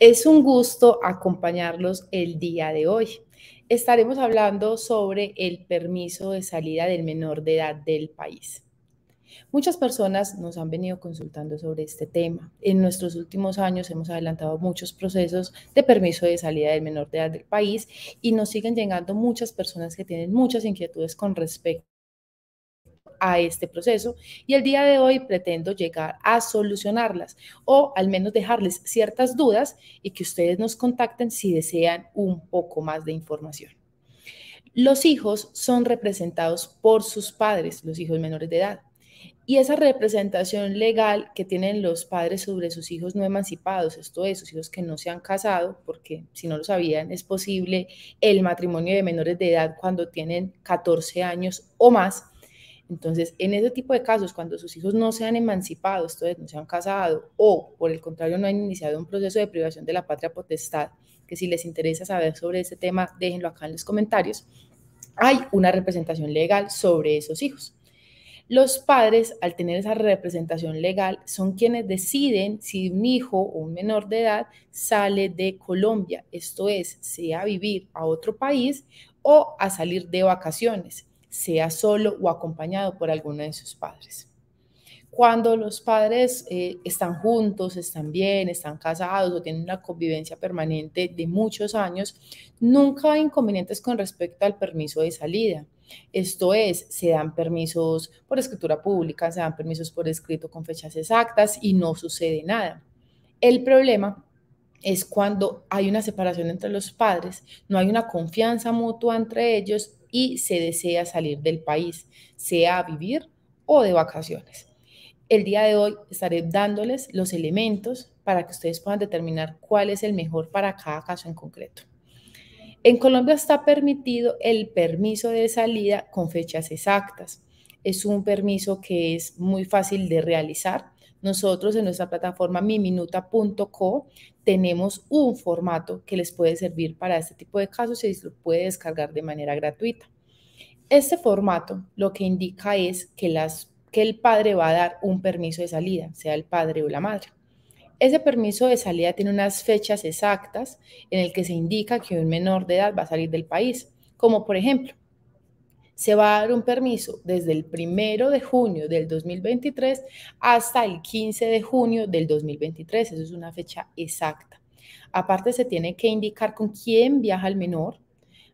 Es un gusto acompañarlos el día de hoy. Estaremos hablando sobre el permiso de salida del menor de edad del país. Muchas personas nos han venido consultando sobre este tema. En nuestros últimos años hemos adelantado muchos procesos de permiso de salida del menor de edad del país y nos siguen llegando muchas personas que tienen muchas inquietudes con respecto a este proceso y el día de hoy pretendo llegar a solucionarlas o al menos dejarles ciertas dudas y que ustedes nos contacten si desean un poco más de información. Los hijos son representados por sus padres, los hijos menores de edad. Y esa representación legal que tienen los padres sobre sus hijos no emancipados, esto es, sus hijos que no se han casado, porque si no lo sabían, es posible el matrimonio de menores de edad cuando tienen 14 años o más, entonces, en ese tipo de casos, cuando sus hijos no se han emancipado, no se han casado o, por el contrario, no han iniciado un proceso de privación de la patria potestad, que si les interesa saber sobre ese tema, déjenlo acá en los comentarios, hay una representación legal sobre esos hijos. Los padres, al tener esa representación legal, son quienes deciden si un hijo o un menor de edad sale de Colombia, esto es, sea a vivir a otro país o a salir de vacaciones sea solo o acompañado por alguno de sus padres. Cuando los padres eh, están juntos, están bien, están casados o tienen una convivencia permanente de muchos años, nunca hay inconvenientes con respecto al permiso de salida. Esto es, se dan permisos por escritura pública, se dan permisos por escrito con fechas exactas y no sucede nada. El problema es cuando hay una separación entre los padres, no hay una confianza mutua entre ellos y se desea salir del país, sea a vivir o de vacaciones. El día de hoy estaré dándoles los elementos para que ustedes puedan determinar cuál es el mejor para cada caso en concreto. En Colombia está permitido el permiso de salida con fechas exactas. Es un permiso que es muy fácil de realizar nosotros en nuestra plataforma miminuta.co tenemos un formato que les puede servir para este tipo de casos y lo puede descargar de manera gratuita. Este formato lo que indica es que, que el padre va a dar un permiso de salida, sea el padre o la madre. Ese permiso de salida tiene unas fechas exactas en el que se indica que un menor de edad va a salir del país, como por ejemplo se va a dar un permiso desde el primero de junio del 2023 hasta el 15 de junio del 2023. Eso es una fecha exacta. Aparte, se tiene que indicar con quién viaja el menor,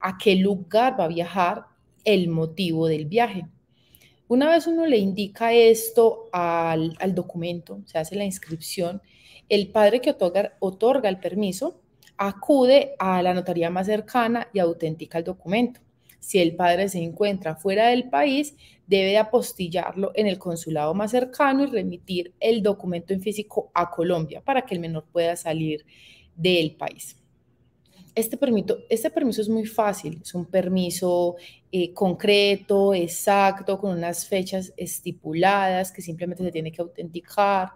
a qué lugar va a viajar, el motivo del viaje. Una vez uno le indica esto al, documento, se hace la inscripción, el padre que otorga, otorga el permiso acude a la notaría más cercana y autentica el documento si el padre se encuentra fuera del país, debe apostillarlo en el consulado más cercano y remitir el documento en físico a Colombia para que el menor pueda salir del país. Este, este permiso es muy fácil, es un permiso eh, concreto, exacto, con unas fechas estipuladas que simplemente se tiene que autenticar.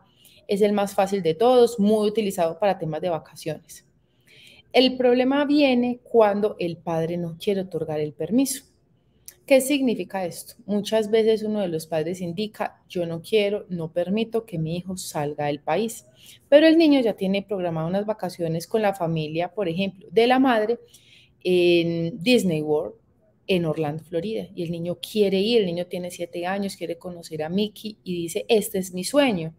Es el más fácil de todos, muy utilizado para temas de vacaciones. El problema viene cuando el padre no quiere otorgar el permiso. ¿Qué significa esto? Muchas veces uno de los padres indica, yo no quiero, no permito que mi hijo salga del país, pero el niño ya tiene programado unas vacaciones con la familia, por ejemplo, de la madre en Disney World, en Orlando, Florida, y el niño quiere ir, el niño tiene siete años, quiere conocer a Mickey y dice, este es mi sueño,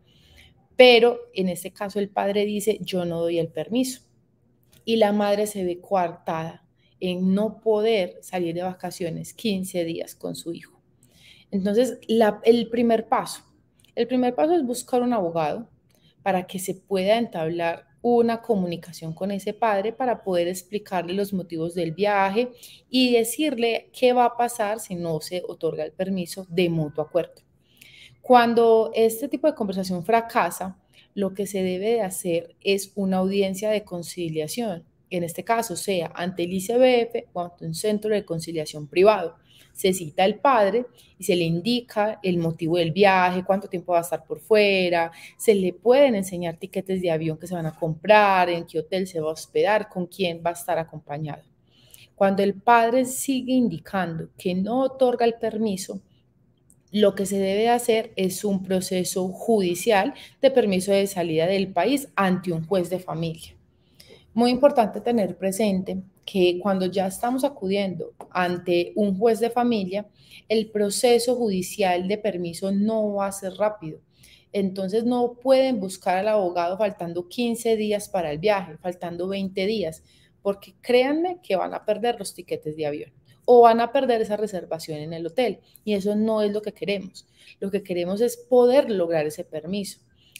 pero en este caso el padre dice, yo no doy el permiso y la madre se ve coartada en no poder salir de vacaciones 15 días con su hijo. Entonces, el primer paso, el primer paso es buscar un abogado para que se pueda entablar una comunicación con ese padre para poder explicarle los motivos del viaje y decirle qué va a pasar si no se otorga el permiso de mutuo acuerdo. Cuando este tipo de conversación fracasa, lo que se debe de hacer es una audiencia de conciliación, en este caso sea ante el ICBF o ante un centro de conciliación privado. Se cita al padre y se le indica el motivo del viaje, cuánto tiempo va a estar por fuera, se le pueden enseñar tiquetes de avión que se van a comprar, en qué hotel se va a hospedar, con quién va a estar acompañado. Cuando el padre sigue indicando que no otorga el permiso, lo que se debe hacer es un proceso judicial de permiso de salida del país ante un juez de familia. Muy importante tener presente que cuando ya estamos acudiendo ante un juez de familia, el proceso judicial de permiso no va a ser rápido. Entonces no pueden buscar al abogado faltando 15 días para el viaje, faltando 20 días, porque créanme que van a perder los tiquetes de avión o van a perder esa reservación en el hotel. Y eso no es lo que queremos. Lo que queremos es poder lograr ese permiso.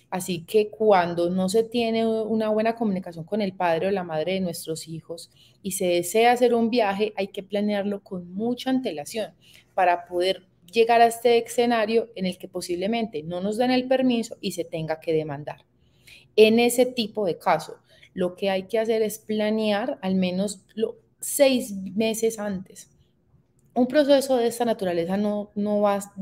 Así que cuando no se tiene una buena comunicación con el padre o la madre de nuestros hijos y se desea hacer un viaje, hay que planearlo con mucha antelación para poder llegar a este escenario en el que posiblemente no nos den el permiso y se tenga que demandar. En ese tipo de caso, lo que hay que hacer es planear al menos seis meses antes un proceso de esta naturaleza no, no va a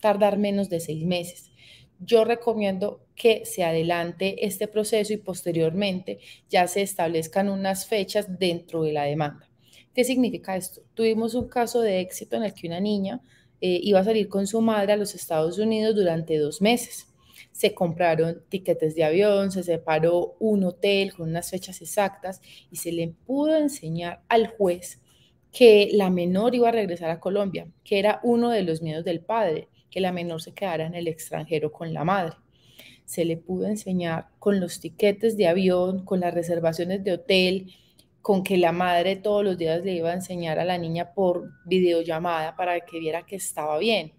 tardar menos de seis meses. Yo recomiendo que se adelante este proceso y posteriormente ya se establezcan unas fechas dentro de la demanda. ¿Qué significa esto? Tuvimos un caso de éxito en el que una niña eh, iba a salir con su madre a los Estados Unidos durante dos meses. Se compraron tiquetes de avión, se separó un hotel con unas fechas exactas y se le pudo enseñar al juez que la menor iba a regresar a Colombia, que era uno de los miedos del padre, que la menor se quedara en el extranjero con la madre. Se le pudo enseñar con los tiquetes de avión, con las reservaciones de hotel, con que la madre todos los días le iba a enseñar a la niña por videollamada para que viera que estaba bien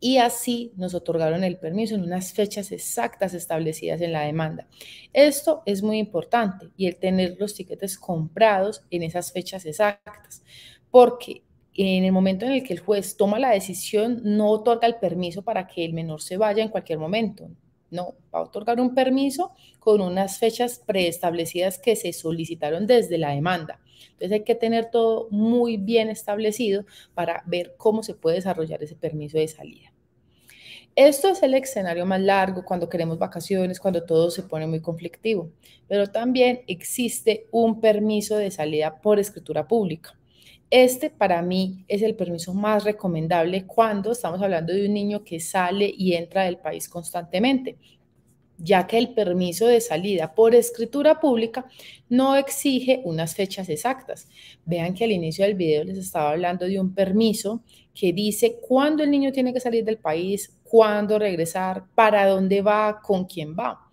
y así nos otorgaron el permiso en unas fechas exactas establecidas en la demanda. Esto es muy importante y el tener los tiquetes comprados en esas fechas exactas, porque en el momento en el que el juez toma la decisión no otorga el permiso para que el menor se vaya en cualquier momento, no, va a otorgar un permiso con unas fechas preestablecidas que se solicitaron desde la demanda. Entonces hay que tener todo muy bien establecido para ver cómo se puede desarrollar ese permiso de salida. Esto es el escenario más largo cuando queremos vacaciones, cuando todo se pone muy conflictivo, pero también existe un permiso de salida por escritura pública. Este para mí es el permiso más recomendable cuando estamos hablando de un niño que sale y entra del país constantemente, ya que el permiso de salida por escritura pública no exige unas fechas exactas. Vean que al inicio del video les estaba hablando de un permiso que dice cuándo el niño tiene que salir del país, cuándo regresar, para dónde va, con quién va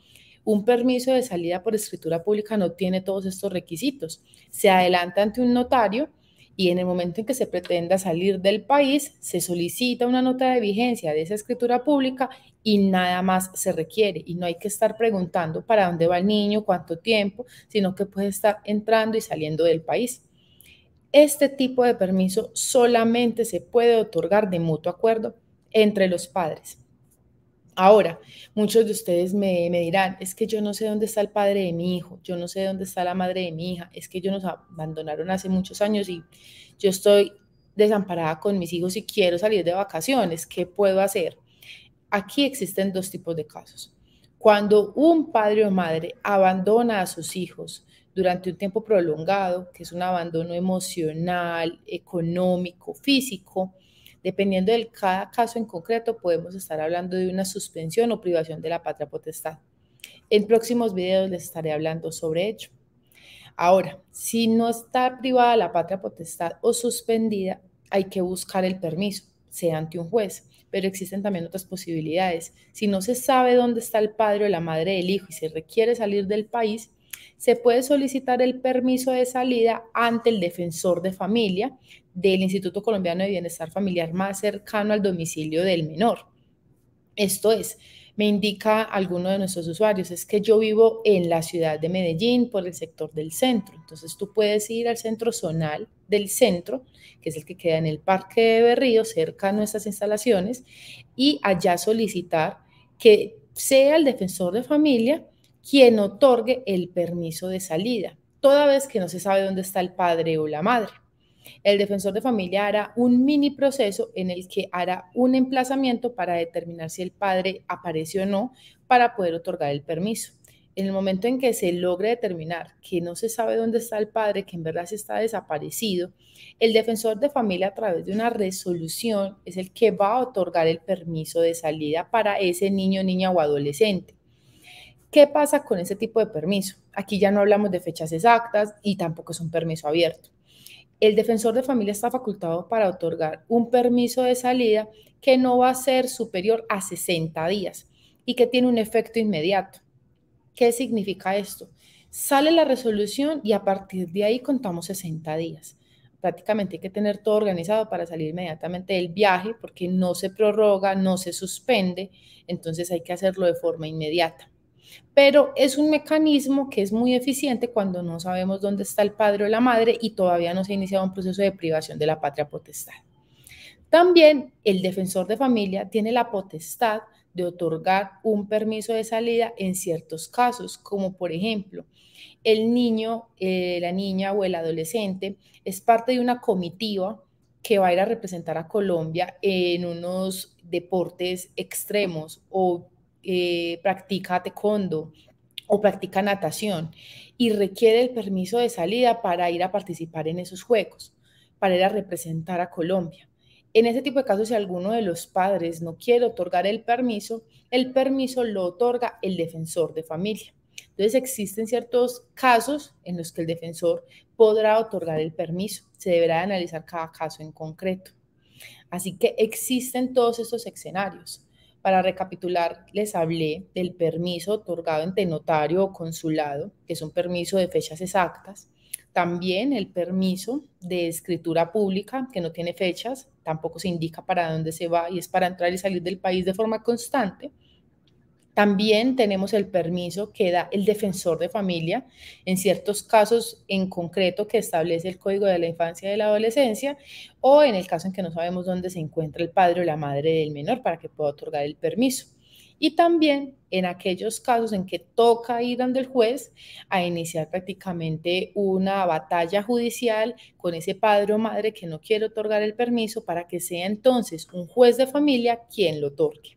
un permiso de salida por escritura pública no tiene todos estos requisitos. Se adelanta ante un notario y en el momento en que se pretenda salir del país, se solicita una nota de vigencia de esa escritura pública y nada más se requiere. Y no hay que estar preguntando para dónde va el niño, cuánto tiempo, sino que puede estar entrando y saliendo del país. Este tipo de permiso solamente se puede otorgar de mutuo acuerdo entre los padres. Ahora, muchos de ustedes me, dirán, es que yo no sé dónde está el padre de mi hijo, yo no sé dónde está la madre de mi hija, es que ellos nos abandonaron hace muchos años y yo estoy desamparada con mis hijos y quiero salir de vacaciones, ¿qué puedo hacer? Aquí existen dos tipos de casos. Cuando un padre o madre abandona a sus hijos durante un tiempo prolongado, que es un abandono emocional, económico, físico, Dependiendo del cada caso en concreto, podemos estar hablando de una suspensión o privación de la patria potestad. En próximos videos les estaré hablando sobre ello. Ahora, si no está privada la patria potestad o suspendida, hay que buscar el permiso, sea ante un juez, pero existen también otras posibilidades. Si no se sabe dónde está el padre o la madre del hijo y se requiere salir del país, se puede solicitar el permiso de salida ante el defensor de familia del Instituto Colombiano de Bienestar Familiar más cercano al domicilio del menor. Esto es, me indica alguno de nuestros usuarios, es que yo vivo en la ciudad de Medellín por el sector del centro. Entonces tú puedes ir al centro zonal del centro, que es el que queda en el Parque de Berrío, cerca a nuestras instalaciones, y allá solicitar que sea el defensor de familia quien otorgue el permiso de salida, toda vez que no se sabe dónde está el padre o la madre. El defensor de familia hará un mini proceso en el que hará un emplazamiento para determinar si el padre apareció o no para poder otorgar el permiso. En el momento en que se logre determinar que no se sabe dónde está el padre, que en verdad se está desaparecido, el defensor de familia a través de una resolución es el que va a otorgar el permiso de salida para ese niño, niña o adolescente. ¿Qué pasa con ese tipo de permiso? Aquí ya no hablamos de fechas exactas y tampoco es un permiso abierto. El defensor de familia está facultado para otorgar un permiso de salida que no va a ser superior a 60 días y que tiene un efecto inmediato. ¿Qué significa esto? Sale la resolución y a partir de ahí contamos 60 días. Prácticamente hay que tener todo organizado para salir inmediatamente del viaje porque no se prorroga, no se suspende, entonces hay que hacerlo de forma inmediata pero es un mecanismo que es muy eficiente cuando no sabemos dónde está el padre o la madre y todavía no se ha iniciado un proceso de privación de la patria potestad. También el defensor de familia tiene la potestad de otorgar un permiso de salida en ciertos casos, como por ejemplo, el niño, eh, la niña o el adolescente es parte de una comitiva que va a ir a representar a Colombia en unos deportes extremos o eh, practica taekwondo o practica natación y requiere el permiso de salida para ir a participar en esos juegos, para ir a representar a Colombia. En este tipo de casos, si alguno de los padres no quiere otorgar el permiso, el permiso lo otorga el defensor de familia. Entonces existen ciertos casos en los que el defensor podrá otorgar el permiso. Se deberá analizar cada caso en concreto. Así que existen todos estos escenarios. Para recapitular, les hablé del permiso otorgado entre notario o consulado, que es un permiso de fechas exactas. También el permiso de escritura pública, que no tiene fechas, tampoco se indica para dónde se va y es para entrar y salir del país de forma constante. También tenemos el permiso que da el defensor de familia en ciertos casos en concreto que establece el Código de la Infancia y de la Adolescencia o en el caso en que no sabemos dónde se encuentra el padre o la madre del menor para que pueda otorgar el permiso. Y también en aquellos casos en que toca ir donde el juez a iniciar prácticamente una batalla judicial con ese padre o madre que no quiere otorgar el permiso para que sea entonces un juez de familia quien lo otorgue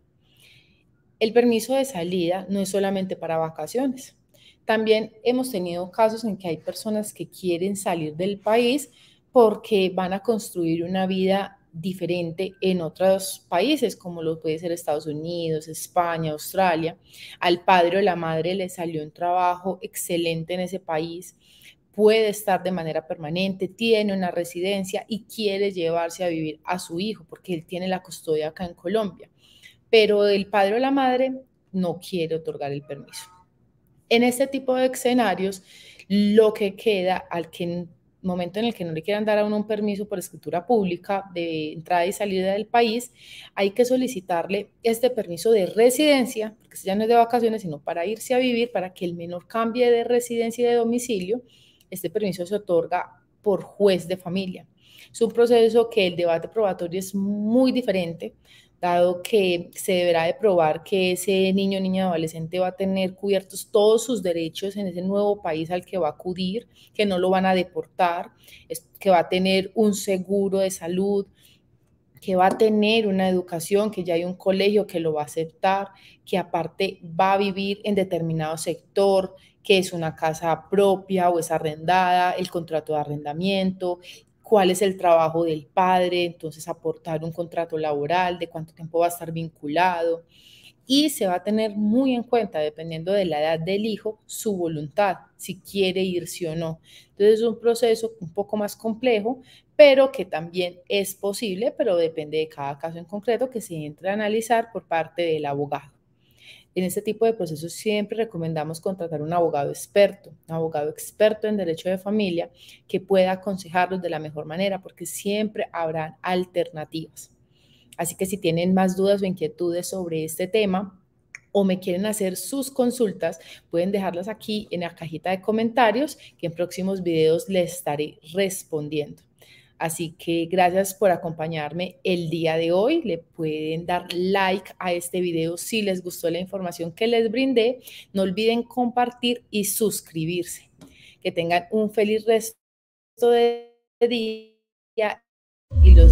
el permiso de salida no es solamente para vacaciones. También hemos tenido casos en que hay personas que quieren salir del país porque van a construir una vida diferente en otros países, como lo puede ser Estados Unidos, España, Australia. Al padre o la madre le salió un trabajo excelente en ese país, puede estar de manera permanente, tiene una residencia y quiere llevarse a vivir a su hijo porque él tiene la custodia acá en Colombia pero el padre o la madre no quiere otorgar el permiso. En este tipo de escenarios, lo que queda al que momento en el que no le quieran dar a uno un permiso por escritura pública de entrada y salida del país, hay que solicitarle este permiso de residencia, porque ya no es de vacaciones, sino para irse a vivir, para que el menor cambie de residencia y de domicilio. Este permiso se otorga por juez de familia. Es un proceso que el debate probatorio es muy diferente, dado que se deberá de probar que ese niño, niña, adolescente va a tener cubiertos todos sus derechos en ese nuevo país al que va a acudir, que no lo van a deportar, que va a tener un seguro de salud, que va a tener una educación, que ya hay un colegio que lo va a aceptar, que aparte va a vivir en determinado sector, que es una casa propia o es arrendada, el contrato de arrendamiento, cuál es el trabajo del padre, entonces aportar un contrato laboral, de cuánto tiempo va a estar vinculado. Y se va a tener muy en cuenta, dependiendo de la edad del hijo, su voluntad, si quiere irse o no. Entonces es un proceso un poco más complejo, pero que también es posible, pero depende de cada caso en concreto que se entre a analizar por parte del abogado. En este tipo de procesos siempre recomendamos contratar un abogado experto, un abogado experto en derecho de familia que pueda aconsejarlos de la mejor manera porque siempre habrá alternativas. Así que si tienen más dudas o inquietudes sobre este tema, o me quieren hacer sus consultas, pueden dejarlas aquí en la cajita de comentarios que en próximos videos les estaré respondiendo. Así que gracias por acompañarme el día de hoy. Le pueden dar like a este video si les gustó la información que les brindé. No olviden compartir y suscribirse. Que tengan un feliz resto de día y los